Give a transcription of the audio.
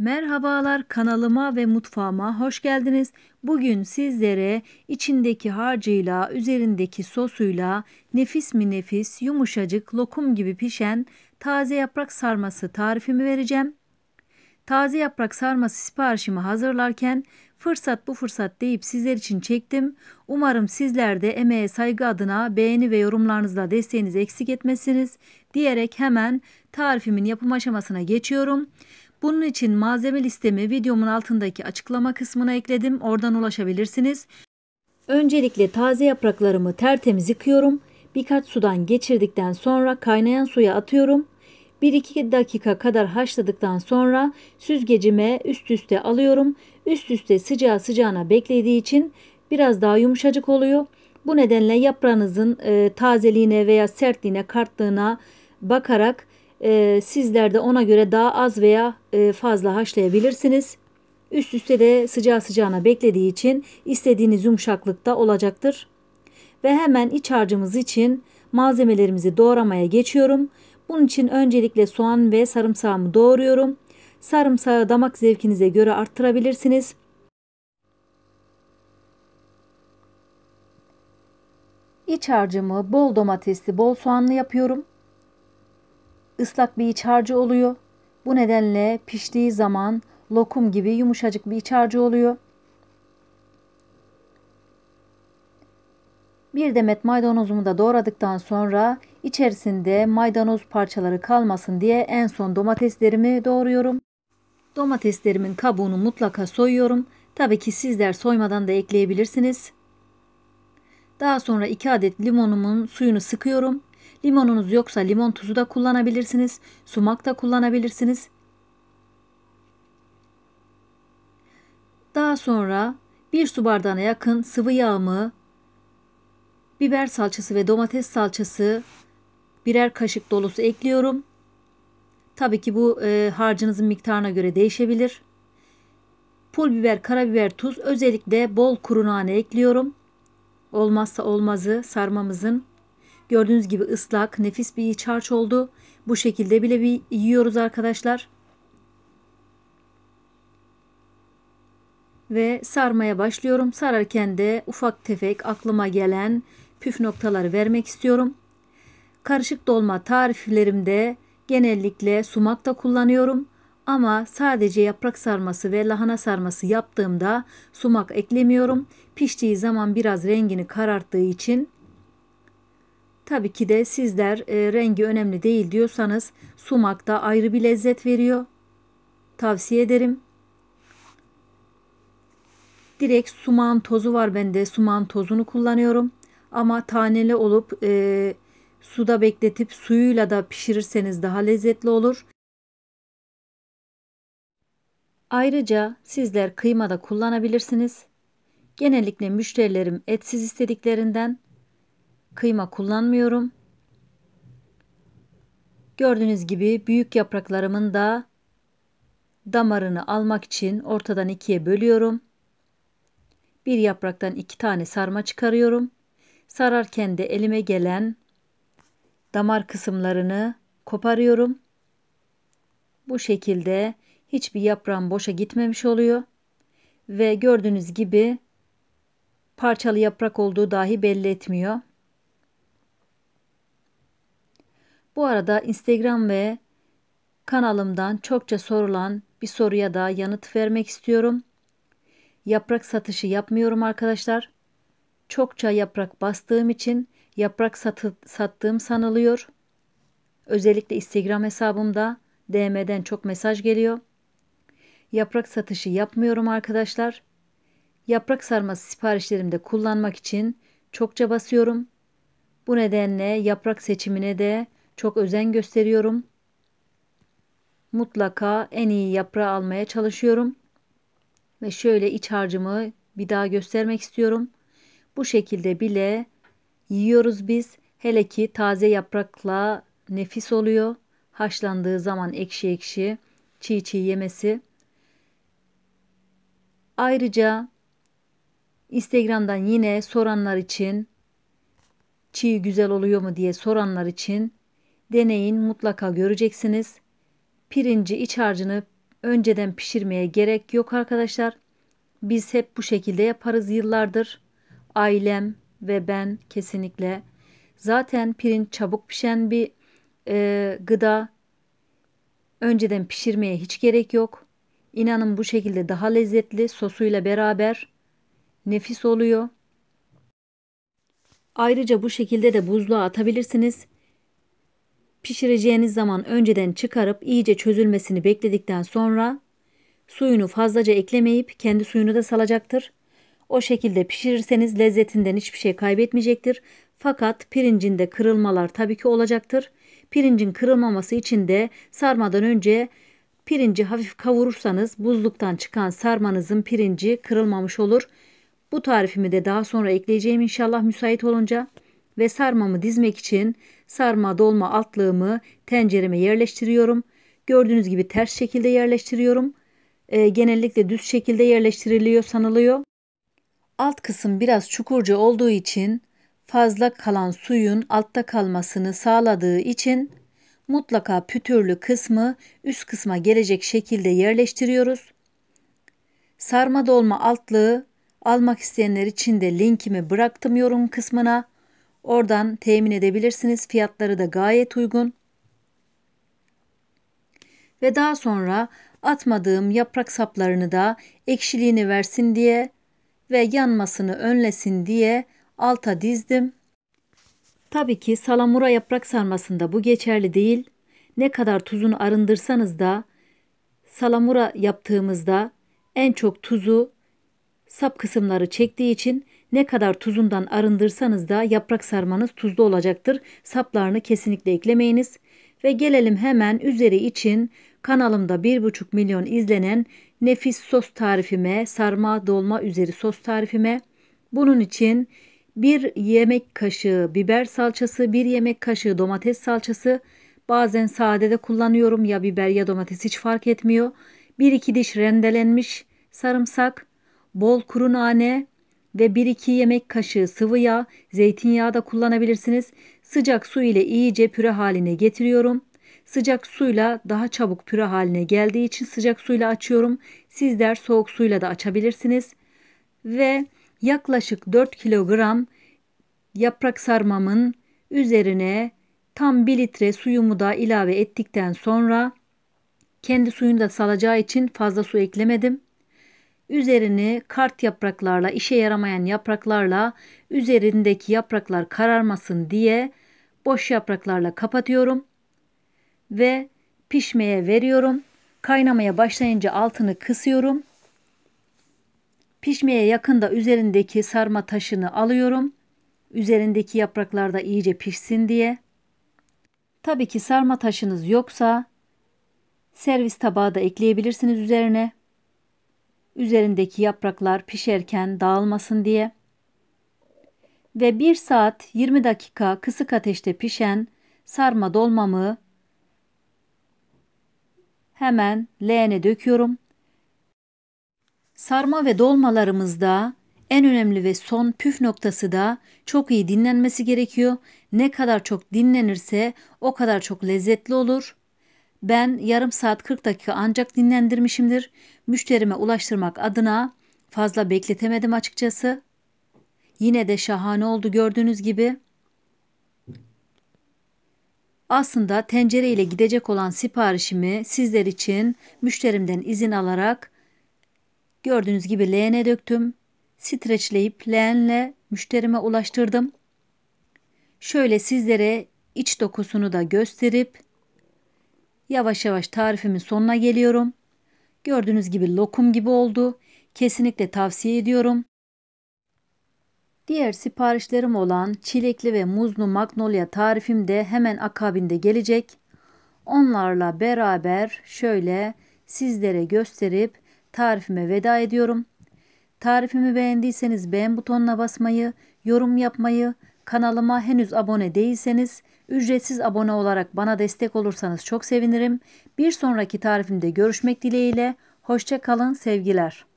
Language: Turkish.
Merhabalar kanalıma ve mutfağıma hoş geldiniz. Bugün sizlere içindeki harcıyla, üzerindeki sosuyla nefis mi nefis, yumuşacık, lokum gibi pişen taze yaprak sarması tarifimi vereceğim. Taze yaprak sarması siparişimi hazırlarken fırsat bu fırsat deyip sizler için çektim. Umarım sizler de emeğe saygı adına beğeni ve yorumlarınızla desteğinizi eksik etmesiniz diyerek hemen tarifimin yapım aşamasına geçiyorum. Bunun için malzeme listemi videomun altındaki açıklama kısmına ekledim. Oradan ulaşabilirsiniz. Öncelikle taze yapraklarımı tertemiz yıkıyorum. Birkaç sudan geçirdikten sonra kaynayan suya atıyorum. 1-2 dakika kadar haşladıktan sonra süzgecime üst üste alıyorum. Üst üste sıcağı sıcağına beklediği için biraz daha yumuşacık oluyor. Bu nedenle yaprağınızın e, tazeliğine veya sertliğine, kartlığına bakarak e, sizler de ona göre daha az veya e, fazla haşlayabilirsiniz. Üst üste de sıcağı sıcağına beklediği için istediğiniz yumuşaklıkta olacaktır. Ve hemen iç harcımız için malzemelerimizi doğramaya geçiyorum. Bunun için öncelikle soğan ve sarımsağımı doğruyorum. Sarımsağı damak zevkinize göre arttırabilirsiniz. İç harcımı bol domatesli, bol soğanlı yapıyorum. Islak bir iç harcı oluyor. Bu nedenle piştiği zaman lokum gibi yumuşacık bir iç harcı oluyor. Bir demet maydanozumu da doğradıktan sonra içerisinde maydanoz parçaları kalmasın diye en son domateslerimi doğruyorum. Domateslerimin kabuğunu mutlaka soyuyorum. Tabii ki sizler soymadan da ekleyebilirsiniz. Daha sonra 2 adet limonumun suyunu sıkıyorum. Limonunuz yoksa limon tuzu da kullanabilirsiniz. Sumak da kullanabilirsiniz. Daha sonra bir su bardağına yakın sıvı yağımı, biber salçası ve domates salçası birer kaşık dolusu ekliyorum. Tabii ki bu e, harcınızın miktarına göre değişebilir. Pul biber, karabiber, tuz özellikle bol kuru nane ekliyorum. Olmazsa olmazı sarmamızın. Gördüğünüz gibi ıslak, nefis bir çarç oldu. Bu şekilde bile bir yiyoruz arkadaşlar. Ve sarmaya başlıyorum. Sararken de ufak tefek aklıma gelen püf noktaları vermek istiyorum. Karışık dolma tariflerimde genellikle sumak da kullanıyorum. Ama sadece yaprak sarması ve lahana sarması yaptığımda sumak eklemiyorum. Piştiği zaman biraz rengini kararttığı için Tabii ki de sizler e, rengi önemli değil diyorsanız sumak da ayrı bir lezzet veriyor. Tavsiye ederim. Direkt sumağın tozu var bende. Sumağın tozunu kullanıyorum. Ama taneli olup e, suda bekletip suyuyla da pişirirseniz daha lezzetli olur. Ayrıca sizler kıyma da kullanabilirsiniz. Genellikle müşterilerim etsiz istediklerinden kıyma kullanmıyorum. Gördüğünüz gibi büyük yapraklarımın da damarını almak için ortadan ikiye bölüyorum. Bir yapraktan iki tane sarma çıkarıyorum. Sararken de elime gelen damar kısımlarını koparıyorum. Bu şekilde hiçbir yaprağım boşa gitmemiş oluyor. Ve gördüğünüz gibi parçalı yaprak olduğu dahi belli etmiyor. Bu arada Instagram ve kanalımdan çokça sorulan bir soruya da yanıt vermek istiyorum. Yaprak satışı yapmıyorum arkadaşlar. Çokça yaprak bastığım için yaprak satı, sattığım sanılıyor. Özellikle Instagram hesabımda DM'den çok mesaj geliyor. Yaprak satışı yapmıyorum arkadaşlar. Yaprak sarması siparişlerimde kullanmak için çokça basıyorum. Bu nedenle yaprak seçimine de çok özen gösteriyorum. Mutlaka en iyi yaprağı almaya çalışıyorum. Ve şöyle iç harcımı bir daha göstermek istiyorum. Bu şekilde bile yiyoruz biz. Hele ki taze yaprakla nefis oluyor. Haşlandığı zaman ekşi ekşi, çiğ çiğ yemesi. Ayrıca Instagram'dan yine soranlar için çiğ güzel oluyor mu diye soranlar için Deneyin mutlaka göreceksiniz. Pirinci iç harcını önceden pişirmeye gerek yok arkadaşlar. Biz hep bu şekilde yaparız yıllardır. Ailem ve ben kesinlikle. Zaten pirinç çabuk pişen bir e, gıda. Önceden pişirmeye hiç gerek yok. İnanın bu şekilde daha lezzetli sosuyla beraber nefis oluyor. Ayrıca bu şekilde de buzluğa atabilirsiniz. Pişireceğiniz zaman önceden çıkarıp iyice çözülmesini bekledikten sonra suyunu fazlaca eklemeyip kendi suyunu da salacaktır. O şekilde pişirirseniz lezzetinden hiçbir şey kaybetmeyecektir. Fakat pirincinde kırılmalar tabii ki olacaktır. Pirincin kırılmaması için de sarmadan önce pirinci hafif kavurursanız buzluktan çıkan sarmanızın pirinci kırılmamış olur. Bu tarifimi de daha sonra ekleyeceğim inşallah müsait olunca ve sarmamı dizmek için sarma dolma altlığımı tencereme yerleştiriyorum. Gördüğünüz gibi ters şekilde yerleştiriyorum. E, genellikle düz şekilde yerleştiriliyor sanılıyor. Alt kısım biraz çukurca olduğu için fazla kalan suyun altta kalmasını sağladığı için mutlaka pütürlü kısmı üst kısma gelecek şekilde yerleştiriyoruz. Sarma dolma altlığı almak isteyenler için de linkimi bıraktım yorum kısmına. Oradan temin edebilirsiniz. Fiyatları da gayet uygun. Ve daha sonra atmadığım yaprak saplarını da ekşiliğini versin diye ve yanmasını önlesin diye alta dizdim. Tabii ki salamura yaprak sarmasında bu geçerli değil. Ne kadar tuzunu arındırsanız da salamura yaptığımızda en çok tuzu sap kısımları çektiği için ne kadar tuzundan arındırsanız da yaprak sarmanız tuzlu olacaktır. Saplarını kesinlikle eklemeyiniz. Ve gelelim hemen üzeri için kanalımda 1,5 milyon izlenen nefis sos tarifime, sarma dolma üzeri sos tarifime. Bunun için 1 yemek kaşığı biber salçası, 1 yemek kaşığı domates salçası. Bazen sade de kullanıyorum ya biber ya domates hiç fark etmiyor. 1-2 diş rendelenmiş sarımsak, bol kuru nane, ve 1-2 yemek kaşığı sıvı yağ, zeytinyağı da kullanabilirsiniz. Sıcak su ile iyice püre haline getiriyorum. Sıcak suyla daha çabuk püre haline geldiği için sıcak suyla açıyorum. Sizler soğuk suyla da açabilirsiniz. Ve yaklaşık 4 kilogram yaprak sarmamın üzerine tam 1 litre suyumu da ilave ettikten sonra kendi suyunu da salacağı için fazla su eklemedim. Üzerini kart yapraklarla, işe yaramayan yapraklarla, üzerindeki yapraklar kararmasın diye boş yapraklarla kapatıyorum ve pişmeye veriyorum. Kaynamaya başlayınca altını kısıyorum. Pişmeye yakında üzerindeki sarma taşını alıyorum. Üzerindeki yapraklar da iyice pişsin diye. Tabii ki sarma taşınız yoksa servis tabağı da ekleyebilirsiniz üzerine üzerindeki yapraklar pişerken dağılmasın diye ve 1 saat 20 dakika kısık ateşte pişen sarma dolmamı hemen leğene döküyorum. Sarma ve dolmalarımızda en önemli ve son püf noktası da çok iyi dinlenmesi gerekiyor. Ne kadar çok dinlenirse o kadar çok lezzetli olur. Ben yarım saat 40 dakika ancak dinlendirmişimdir. Müşterime ulaştırmak adına fazla bekletemedim açıkçası. Yine de şahane oldu gördüğünüz gibi. Aslında tencereyle gidecek olan siparişimi sizler için müşterimden izin alarak gördüğünüz gibi leğene döktüm. Streçleyip leğenle müşterime ulaştırdım. Şöyle sizlere iç dokusunu da gösterip Yavaş yavaş tarifimin sonuna geliyorum. Gördüğünüz gibi lokum gibi oldu. Kesinlikle tavsiye ediyorum. Diğer siparişlerim olan çilekli ve muzlu magnolia tarifim de hemen akabinde gelecek. Onlarla beraber şöyle sizlere gösterip tarifime veda ediyorum. Tarifimi beğendiyseniz beğen butonuna basmayı, yorum yapmayı Kanalıma henüz abone değilseniz ücretsiz abone olarak bana destek olursanız çok sevinirim. Bir sonraki tarifimde görüşmek dileğiyle. Hoşça kalın, sevgiler.